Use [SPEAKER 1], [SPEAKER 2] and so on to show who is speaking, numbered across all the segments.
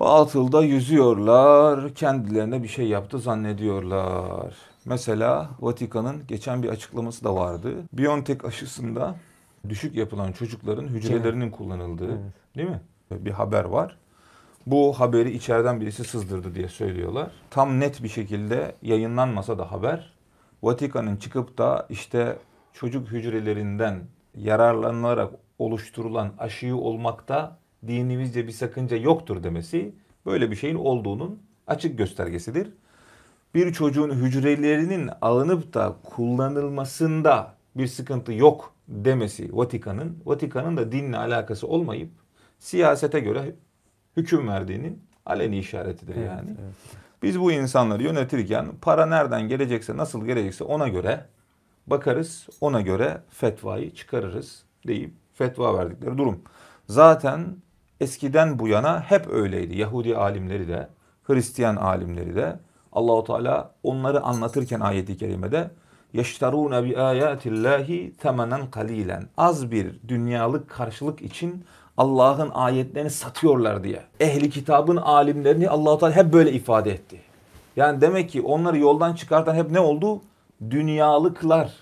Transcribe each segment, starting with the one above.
[SPEAKER 1] Batılda yüzüyorlar, kendilerine bir şey yaptı zannediyorlar. Mesela Vatikan'ın geçen bir açıklaması da vardı. Biontech aşısında düşük yapılan çocukların hücrelerinin kullanıldığı evet. değil mi? Bir haber var. Bu haberi içeriden birisi sızdırdı diye söylüyorlar. Tam net bir şekilde yayınlanmasa da haber Vatikan'ın çıkıp da işte çocuk hücrelerinden yararlanılarak oluşturulan aşıyı olmakta dinimizce bir sakınca yoktur demesi böyle bir şeyin olduğunun açık göstergesidir. Bir çocuğun hücrelerinin alınıp da kullanılmasında bir sıkıntı yok demesi Vatikan'ın, Vatikan'ın da dinle alakası olmayıp siyasete göre hüküm verdiğinin aleni işaretidir evet, yani. Evet. Biz bu insanları yönetirken para nereden gelecekse nasıl gelecekse ona göre bakarız, ona göre fetvayı çıkarırız deyip fetva verdikleri durum. Zaten eskiden bu yana hep öyleydi. Yahudi alimleri de, Hristiyan alimleri de Allahu Teala onları anlatırken ayeti kerimede yeşterûne bi âyâtillâhi temenen kalîlen. Az bir dünyalık karşılık için Allah'ın ayetlerini satıyorlar diye. Ehli kitabın alimlerini allah Teala hep böyle ifade etti. Yani demek ki onları yoldan çıkartan hep ne oldu? Dünyalıklar.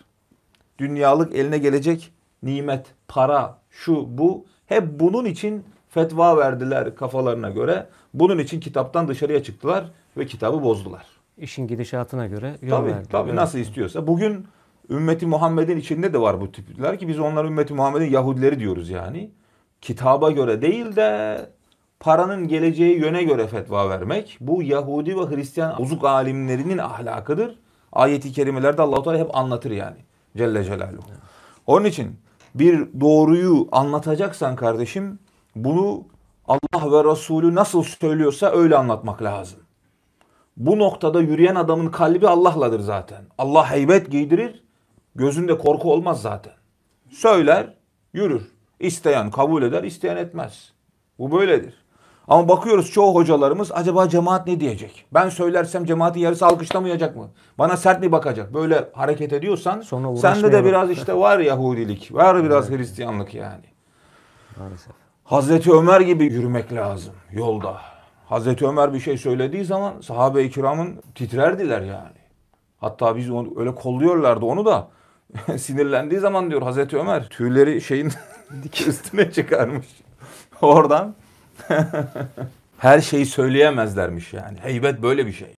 [SPEAKER 1] Dünyalık eline gelecek nimet, para, şu, bu. Hep bunun için fetva verdiler kafalarına göre. Bunun için kitaptan dışarıya çıktılar ve kitabı bozdular. İşin gidişatına göre yol tabii, verdiler. Tabii öyle. nasıl istiyorsa. Bugün ümmeti Muhammed'in içinde de var bu tipler ki biz onlar ümmeti Muhammed'in Yahudileri diyoruz yani. Kitaba göre değil de paranın geleceği yöne göre fetva vermek bu Yahudi ve Hristiyan uzuk alimlerinin ahlakıdır. ayet-i kerimelerde allah Teala hep anlatır yani. Celle Celaluhu. Onun için bir doğruyu anlatacaksan kardeşim bunu Allah ve Resulü nasıl söylüyorsa öyle anlatmak lazım. Bu noktada yürüyen adamın kalbi Allah'ladır zaten. Allah heybet giydirir, gözünde korku olmaz zaten. Söyler, yürür. İsteyen kabul eder, isteyen etmez. Bu böyledir. Ama bakıyoruz çoğu hocalarımız acaba cemaat ne diyecek? Ben söylersem cemaatin yarısı alkışlamayacak mı? Bana sert mi bakacak? Böyle hareket ediyorsan sende de biraz işte var Yahudilik, var biraz Hristiyanlık yani. Maalesef. Hazreti Ömer gibi yürümek lazım yolda. Hazreti Ömer bir şey söylediği zaman sahabe-i kiramın titrerdiler yani. Hatta biz onu, öyle kolluyorlardı onu da. Sinirlendiği zaman diyor Hazreti Ömer tüyleri şeyin üstüne çıkarmış. Oradan her şeyi söyleyemezlermiş yani. Heybet böyle bir şey.